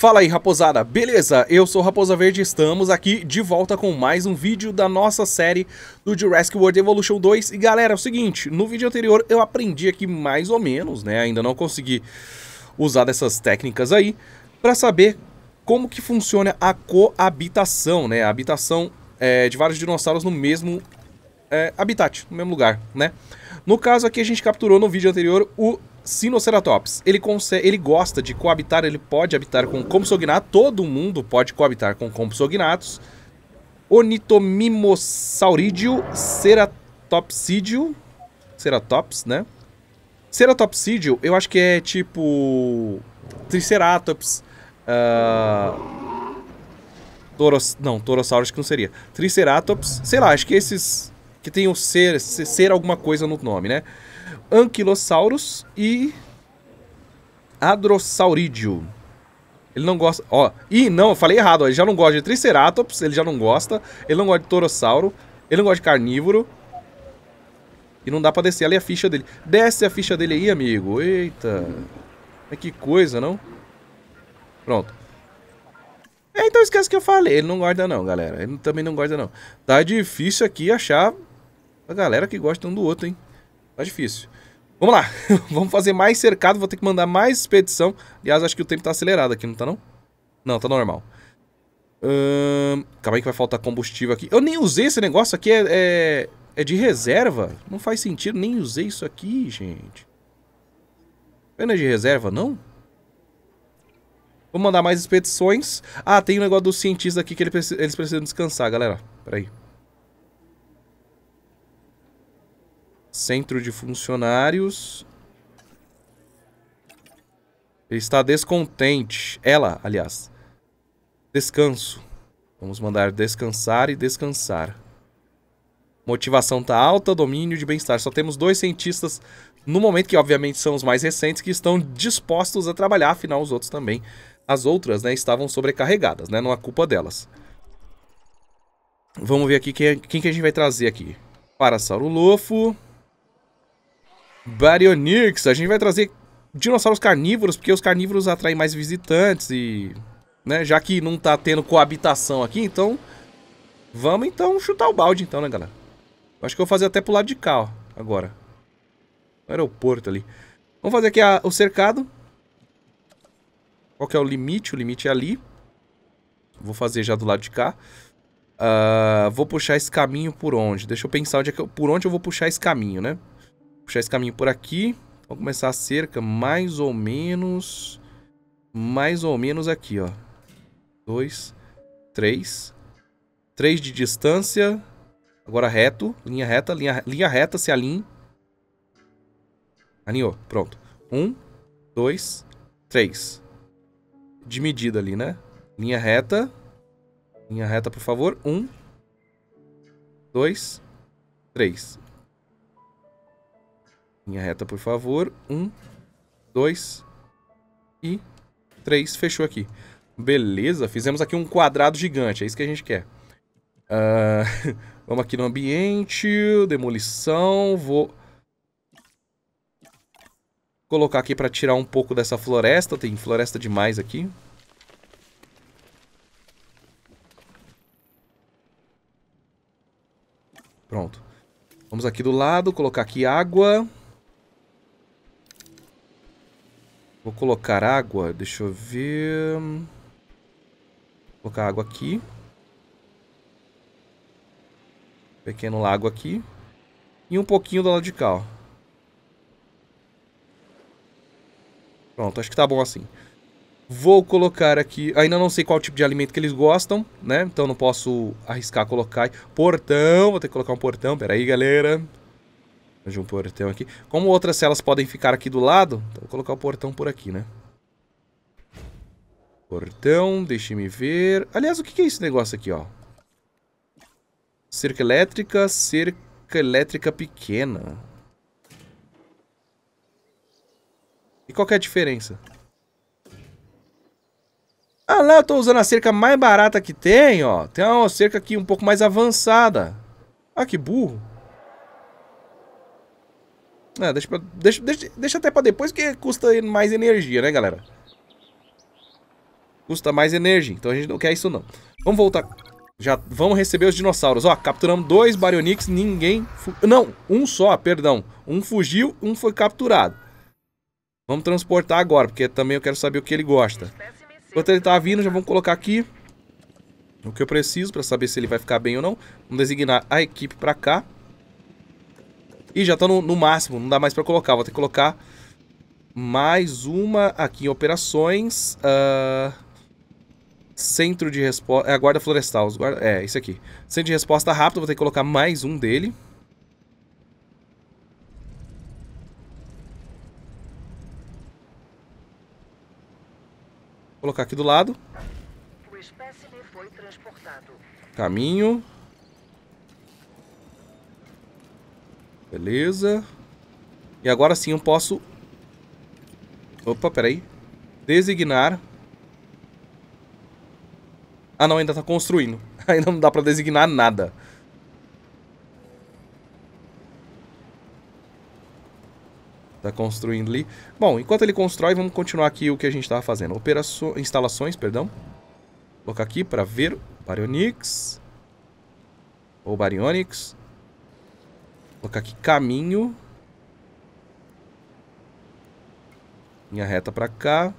Fala aí raposada, beleza? Eu sou Raposa Verde e estamos aqui de volta com mais um vídeo da nossa série do Jurassic World Evolution 2 E galera, é o seguinte, no vídeo anterior eu aprendi aqui mais ou menos, né, ainda não consegui usar dessas técnicas aí para saber como que funciona a coabitação, né, a habitação é, de vários dinossauros no mesmo é, habitat, no mesmo lugar, né No caso aqui a gente capturou no vídeo anterior o Sinoceratops, ele, consegue, ele gosta de coabitar, ele pode habitar com Compsognathus, todo mundo pode coabitar com compsognatos. Onitomimosaurídeo, ceratopsidio. Ceratops, né? Ceratopsidio, eu acho que é tipo Triceratops, uh, Toros, não, Torossauro acho que não seria. Triceratops, sei lá, acho que esses que tem o ser, ser alguma coisa no nome, né? Anquilosaurus e Adrosaurídeo. Ele não gosta. Ó, e não, eu falei errado. Ó, ele já não gosta de Triceratops, ele já não gosta. Ele não gosta de Torossauro. Ele não gosta de carnívoro. E não dá pra descer ali é a ficha dele. Desce a ficha dele aí, amigo. Eita. É que coisa, não? Pronto. É, então esquece que eu falei. Ele não guarda não, galera. Ele também não guarda não. Tá difícil aqui achar a galera que gosta um do outro, hein? Tá difícil. Vamos lá, vamos fazer mais cercado, vou ter que mandar mais expedição. Aliás, acho que o tempo tá acelerado aqui, não tá não? Não, tá normal. Hum, calma aí que vai faltar combustível aqui. Eu nem usei esse negócio aqui, é, é, é de reserva. Não faz sentido, nem usei isso aqui, gente. Pena é de reserva, não? Vou mandar mais expedições. Ah, tem um negócio dos cientistas aqui que eles precisam descansar, galera. Peraí. aí. Centro de funcionários. Ele está descontente. Ela, aliás. Descanso. Vamos mandar descansar e descansar. Motivação tá alta, domínio de bem-estar. Só temos dois cientistas no momento, que obviamente são os mais recentes, que estão dispostos a trabalhar, afinal os outros também. As outras, né, estavam sobrecarregadas, né? Não é culpa delas. Vamos ver aqui quem, é, quem que a gente vai trazer aqui. Parasauro Lofo. Baryonyx. A gente vai trazer dinossauros carnívoros, porque os carnívoros atraem mais visitantes e... Né, já que não tá tendo coabitação aqui, então... Vamos então chutar o balde então, né, galera? Acho que eu vou fazer até pro lado de cá, ó, agora. O aeroporto ali. Vamos fazer aqui a, o cercado. Qual que é o limite? O limite é ali. Vou fazer já do lado de cá. Uh, vou puxar esse caminho por onde? Deixa eu pensar onde é que eu, por onde eu vou puxar esse caminho, né? puxar esse caminho por aqui. Vamos começar a cerca mais ou menos... Mais ou menos aqui, ó. Dois, três. Três de distância. Agora reto, linha reta, linha, linha reta, se alinhe. Alinhou, pronto. Um, dois, três. De medida ali, né? Linha reta. Linha reta, por favor. Um, dois, três. Linha reta, por favor. Um, dois e três. Fechou aqui. Beleza, fizemos aqui um quadrado gigante, é isso que a gente quer. Uh, vamos aqui no ambiente, demolição, vou colocar aqui para tirar um pouco dessa floresta, tem floresta demais aqui. Pronto. Vamos aqui do lado, colocar aqui água. Vou colocar água, deixa eu ver... Vou colocar água aqui. Pequeno lago aqui. E um pouquinho do lado de cá, ó. Pronto, acho que tá bom assim. Vou colocar aqui... Ainda não sei qual tipo de alimento que eles gostam, né? Então não posso arriscar colocar... Portão! Vou ter que colocar um portão. Pera aí, galera de um portão aqui. Como outras celas podem ficar aqui do lado, então vou colocar o portão por aqui, né? Portão, deixe-me ver. Aliás, o que é esse negócio aqui, ó? Cerca elétrica, cerca elétrica pequena. E qual é a diferença? Ah lá, eu tô usando a cerca mais barata que tem, ó. Tem uma cerca aqui um pouco mais avançada. Ah, que burro. É, deixa, pra, deixa, deixa, deixa até pra depois, porque custa mais energia, né, galera? Custa mais energia, então a gente não quer isso, não. Vamos voltar. Já vamos receber os dinossauros. Ó, capturamos dois Baryonyx, ninguém... Não, um só, perdão. Um fugiu, um foi capturado. Vamos transportar agora, porque também eu quero saber o que ele gosta. Enquanto ele tá vindo, já vamos colocar aqui o que eu preciso para saber se ele vai ficar bem ou não. Vamos designar a equipe para cá. Ih, já tá no, no máximo, não dá mais pra colocar. Vou ter que colocar mais uma aqui em operações. Uh, centro de resposta... É a guarda florestal. Os guarda é, isso aqui. Centro de resposta rápida, vou ter que colocar mais um dele. Vou colocar aqui do lado. Caminho. Beleza. E agora sim eu posso... Opa, peraí. Designar. Ah, não, ainda tá construindo. Ainda não dá pra designar nada. Tá construindo ali. Bom, enquanto ele constrói, vamos continuar aqui o que a gente tava fazendo. Operaço... Instalações, perdão. Vou colocar aqui pra ver. Baryonyx. Ou Baryonyx colocar aqui caminho. Linha reta para cá.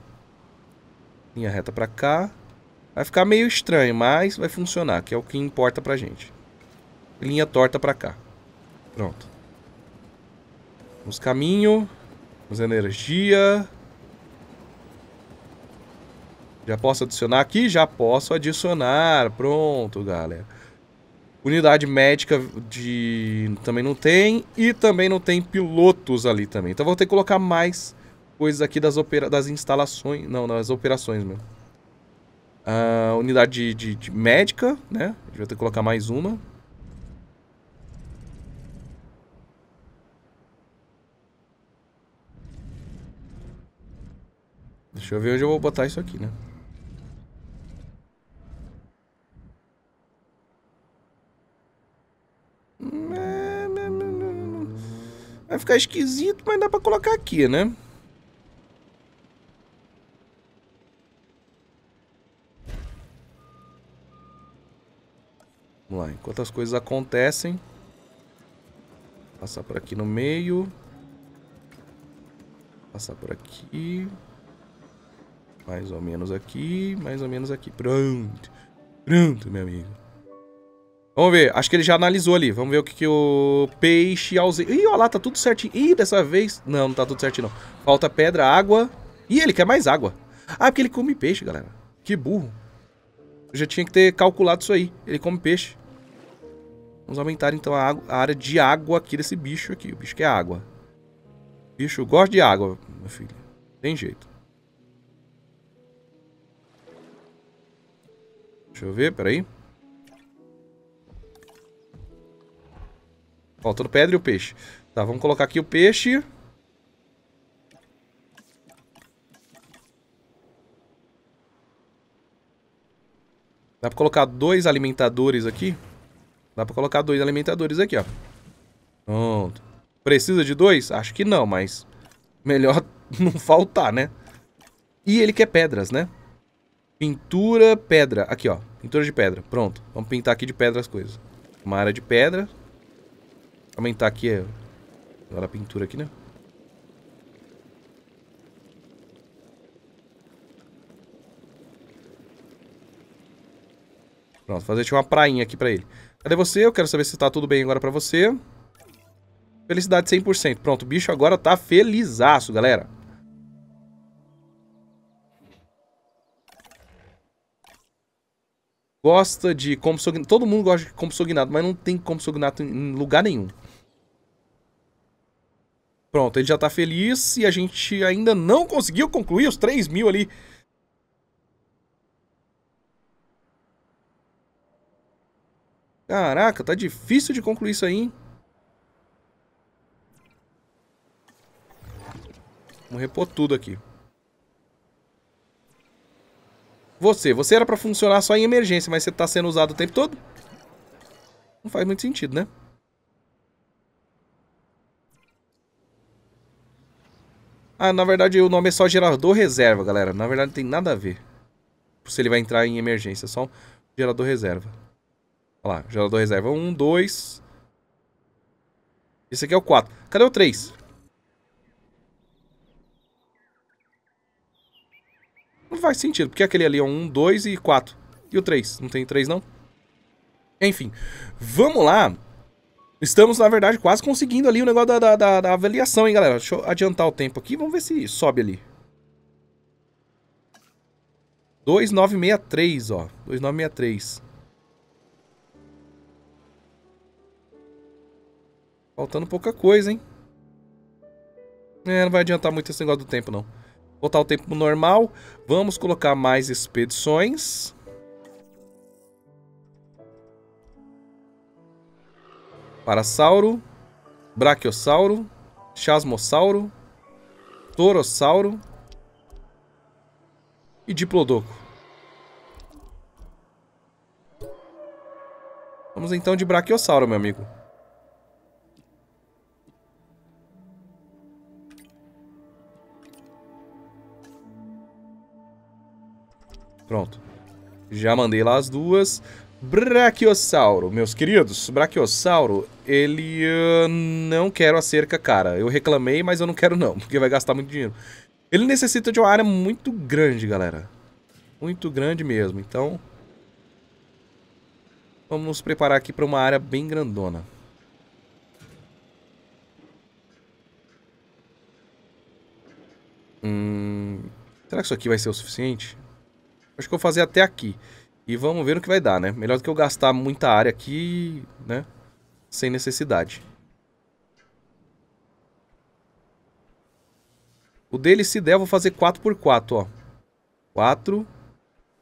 Linha reta para cá. Vai ficar meio estranho, mas vai funcionar, que é o que importa pra gente. Linha torta para cá. Pronto. Vamos caminho. Vamos energia. Já posso adicionar aqui? Já posso adicionar. Pronto, galera. Unidade médica de também não tem. E também não tem pilotos ali também. Então vou ter que colocar mais coisas aqui das, opera... das instalações. Não, das operações mesmo. Uh, unidade de, de, de, médica, né? A gente vai ter que colocar mais uma. Deixa eu ver onde eu vou botar isso aqui, né? ficar esquisito, mas dá pra colocar aqui, né? Vamos lá, enquanto as coisas acontecem. Passar por aqui no meio. Passar por aqui. Mais ou menos aqui, mais ou menos aqui. Pronto. Pronto, meu amigo. Vamos ver, acho que ele já analisou ali. Vamos ver o que, que o peixe ausente... Ih, olha lá, tá tudo certinho. Ih, dessa vez... Não, não tá tudo certinho, não. Falta pedra, água. Ih, ele quer mais água. Ah, porque ele come peixe, galera. Que burro. Eu já tinha que ter calculado isso aí. Ele come peixe. Vamos aumentar, então, a, água, a área de água aqui desse bicho aqui. O bicho quer água. bicho gosta de água, meu filho. Tem jeito. Deixa eu ver, peraí. Faltando pedra e o peixe. Tá, vamos colocar aqui o peixe. Dá pra colocar dois alimentadores aqui? Dá pra colocar dois alimentadores aqui, ó. Pronto. Precisa de dois? Acho que não, mas... Melhor não faltar, né? E ele quer pedras, né? Pintura, pedra. Aqui, ó. Pintura de pedra. Pronto. Vamos pintar aqui de pedra as coisas. Uma área de pedra aumentar aqui é... Agora a pintura aqui, né? Pronto, fazer uma prainha aqui pra ele. Cadê você? Eu quero saber se tá tudo bem agora pra você. Felicidade 100%. Pronto, o bicho agora tá felizaço, galera. Gosta de compsognato. Todo mundo gosta de compsognato, mas não tem compsognato em lugar nenhum. Pronto, ele já tá feliz e a gente ainda não conseguiu concluir os 3 mil ali. Caraca, tá difícil de concluir isso aí, hein? Vamos repor tudo aqui. Você, você era pra funcionar só em emergência, mas você tá sendo usado o tempo todo? Não faz muito sentido, né? Ah, na verdade o nome é só gerador reserva, galera. Na verdade não tem nada a ver. Se ele vai entrar em emergência, é só um gerador reserva. Olha lá, gerador reserva 1, 2. Esse aqui é o 4. Cadê o 3? Não faz sentido, porque aquele ali é um 2 e 4. E o 3? Não tem 3 não? Enfim, vamos lá Estamos, na verdade, quase conseguindo ali o negócio da, da, da, avaliação, hein, galera. Deixa eu adiantar o tempo aqui. Vamos ver se sobe ali. 2963, ó. 2963. Faltando pouca coisa, hein? É, não vai adiantar muito esse negócio do tempo, não. Botar o tempo normal. Vamos colocar mais expedições. Parasauro, Brachiosauro, Chasmossauro, Torossauro e Diplodoco. Vamos então de Brachiosauro, meu amigo. Pronto. Já mandei lá as duas. Brachiosauro, meus queridos, Brachiosauro, ele ah, não quero a cerca, cara. Eu reclamei, mas eu não quero não, porque vai gastar muito dinheiro. Ele necessita de uma área muito grande, galera. Muito grande mesmo, então... Vamos nos preparar aqui para uma área bem grandona. Hum... Será que isso aqui vai ser o suficiente? Acho que eu vou fazer até aqui. E vamos ver o que vai dar, né? Melhor do que eu gastar muita área aqui, né? Sem necessidade. O dele, se der, eu vou fazer 4x4, ó. 4. Vou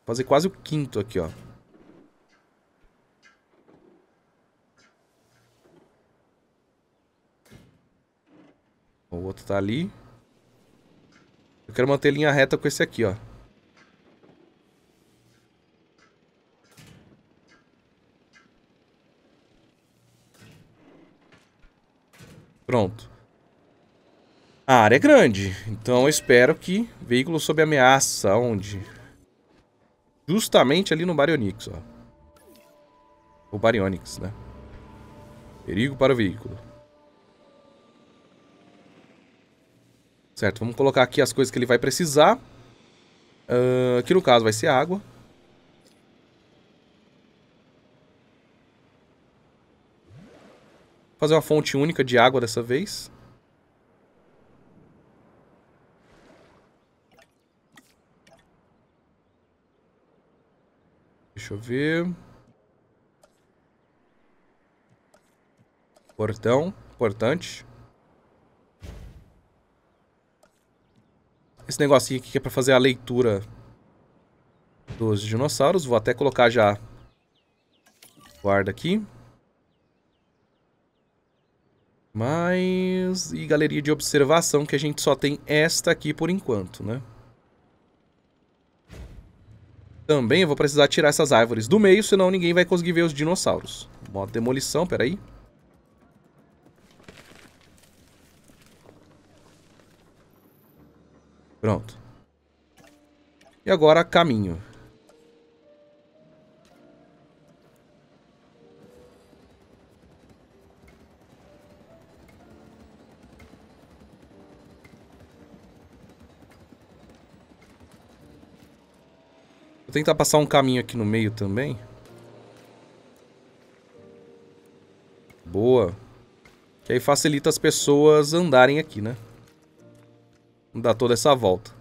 fazer quase o quinto aqui, ó. O outro tá ali. Eu quero manter linha reta com esse aqui, ó. Pronto. A área é grande, então eu espero que veículo sob ameaça, onde? Justamente ali no Baryonyx, ó. O Baryonyx, né? Perigo para o veículo. Certo, vamos colocar aqui as coisas que ele vai precisar. Uh, que no caso vai ser água. Fazer uma fonte única de água dessa vez. Deixa eu ver. Portão, importante. Esse negocinho aqui que é pra fazer a leitura dos dinossauros. Vou até colocar já guarda aqui. Mas... E galeria de observação, que a gente só tem esta aqui por enquanto, né? Também eu vou precisar tirar essas árvores do meio, senão ninguém vai conseguir ver os dinossauros. Modo demolição, peraí. Pronto. E agora caminho. Vou tentar passar um caminho aqui no meio também. Boa. Que aí facilita as pessoas andarem aqui, né? Não dá toda essa volta.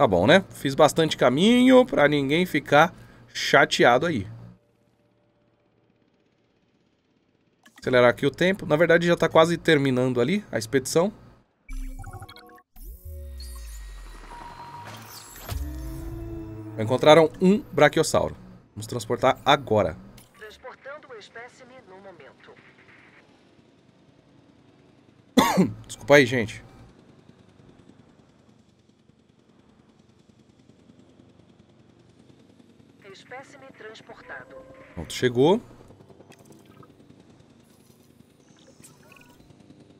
Tá bom, né? Fiz bastante caminho para ninguém ficar chateado aí. Acelerar aqui o tempo. Na verdade, já tá quase terminando ali a expedição. Encontraram um Brachiosauro. Vamos transportar agora. Transportando o espécime no momento. Desculpa aí, gente. Pronto, chegou.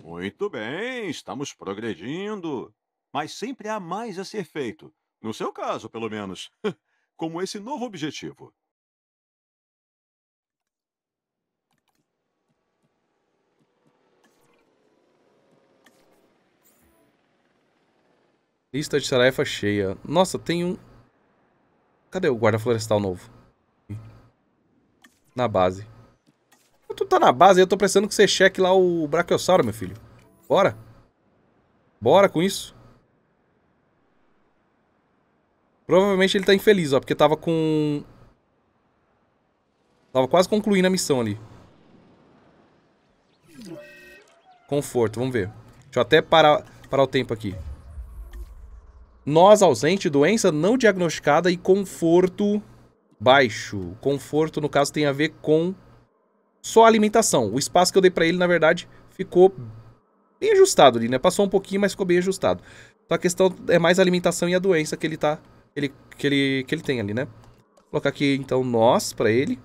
Muito bem, estamos progredindo. Mas sempre há mais a ser feito. No seu caso, pelo menos. Como esse novo objetivo. Lista de tarefa cheia. Nossa, tem um. Cadê o guarda florestal novo? na base. Tu tá na base, eu tô precisando que você cheque lá o Brachiosauro, meu filho. Bora. Bora com isso. Provavelmente ele tá infeliz, ó, porque tava com... Tava quase concluindo a missão ali. Conforto, vamos ver. Deixa eu até parar, parar o tempo aqui. Nós ausente, doença não diagnosticada e conforto baixo. Conforto, no caso, tem a ver com só a alimentação. O espaço que eu dei para ele, na verdade, ficou bem ajustado ali, né? Passou um pouquinho, mas ficou bem ajustado. Então a questão é mais a alimentação e a doença que ele tá. Ele, que, ele, que ele tem ali, né? Vou colocar aqui então nós para ele.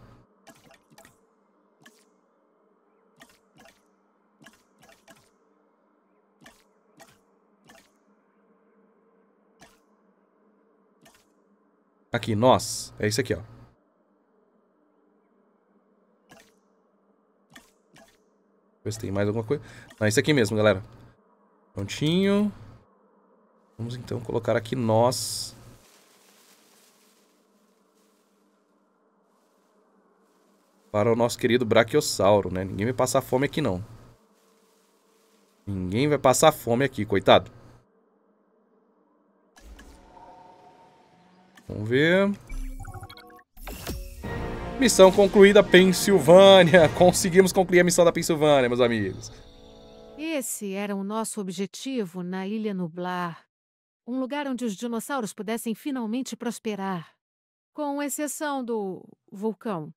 Aqui, nós. É isso aqui, ó. Ver se tem mais alguma coisa. Não, é isso aqui mesmo, galera. Prontinho. Vamos então colocar aqui nós. Para o nosso querido Brachiosauro, né? Ninguém vai passar fome aqui, não. Ninguém vai passar fome aqui, coitado. Vamos ver. Missão concluída, Pensilvânia. Conseguimos concluir a missão da Pensilvânia, meus amigos. Esse era o nosso objetivo na Ilha Nublar. Um lugar onde os dinossauros pudessem finalmente prosperar. Com exceção do vulcão.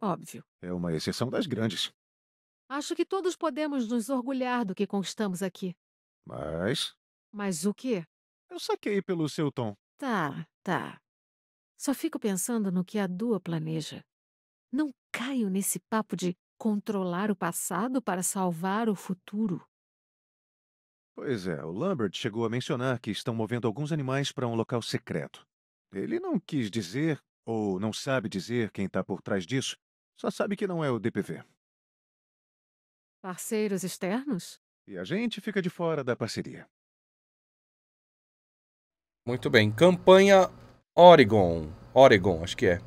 Óbvio. É uma exceção das grandes. Acho que todos podemos nos orgulhar do que conquistamos aqui. Mas. Mas o quê? Eu saquei pelo seu tom. Tá, tá. Só fico pensando no que a Dua planeja. Não caio nesse papo de controlar o passado para salvar o futuro. Pois é, o Lambert chegou a mencionar que estão movendo alguns animais para um local secreto. Ele não quis dizer, ou não sabe dizer, quem está por trás disso, só sabe que não é o DPV. Parceiros externos? E a gente fica de fora da parceria. Muito bem. Campanha Oregon. Oregon, acho que é.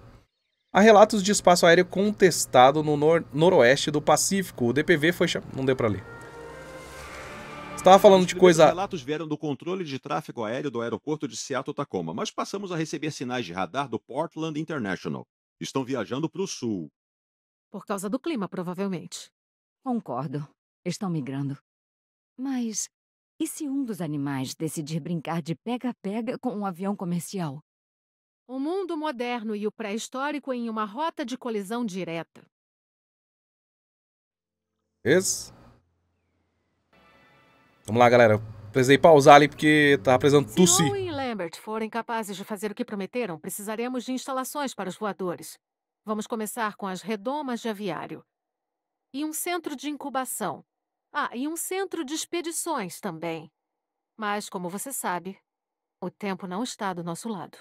Há relatos de espaço aéreo contestado no nor noroeste do Pacífico. O DPV foi Não deu pra ler. Estava falando de coisa. Os relatos vieram do controle de tráfego aéreo do aeroporto de Seattle-Tacoma, mas passamos a receber sinais de radar do Portland International. Estão viajando para o sul. Por causa do clima, provavelmente. Concordo. Estão migrando. Mas e se um dos animais decidir brincar de pega-pega com um avião comercial? O mundo moderno e o pré-histórico em uma rota de colisão direta. Esse? Vamos lá, galera. Precisei pausar ali porque tava precisando tossir. Se Owen e Lambert forem capazes de fazer o que prometeram, precisaremos de instalações para os voadores. Vamos começar com as redomas de aviário. E um centro de incubação. Ah, e um centro de expedições também. Mas, como você sabe, o tempo não está do nosso lado.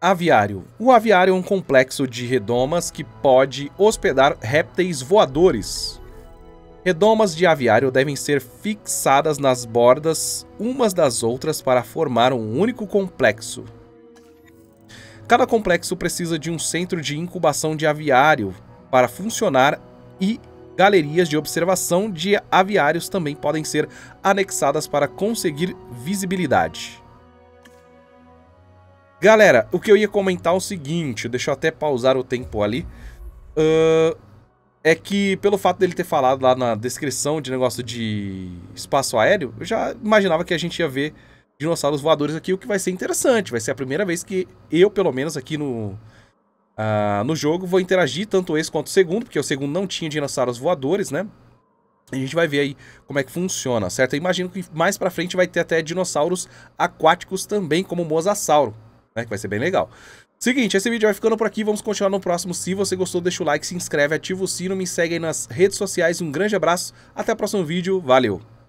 Aviário. O aviário é um complexo de redomas que pode hospedar répteis voadores. Redomas de aviário devem ser fixadas nas bordas umas das outras para formar um único complexo. Cada complexo precisa de um centro de incubação de aviário para funcionar e galerias de observação de aviários também podem ser anexadas para conseguir visibilidade. Galera, o que eu ia comentar é o seguinte, deixa eu até pausar o tempo ali. Uh, é que pelo fato dele ter falado lá na descrição de negócio de espaço aéreo, eu já imaginava que a gente ia ver dinossauros voadores aqui, o que vai ser interessante. Vai ser a primeira vez que eu, pelo menos aqui no, uh, no jogo. Vou interagir tanto esse quanto o segundo, porque o segundo não tinha dinossauros voadores, né? A gente vai ver aí como é que funciona, certo? Eu imagino que mais pra frente vai ter até dinossauros aquáticos também, como o Mosasauro, né? Que vai ser bem legal. Seguinte, esse vídeo vai ficando por aqui, vamos continuar no próximo. Se você gostou, deixa o like, se inscreve, ativa o sino, me segue aí nas redes sociais. Um grande abraço, até o próximo vídeo, valeu!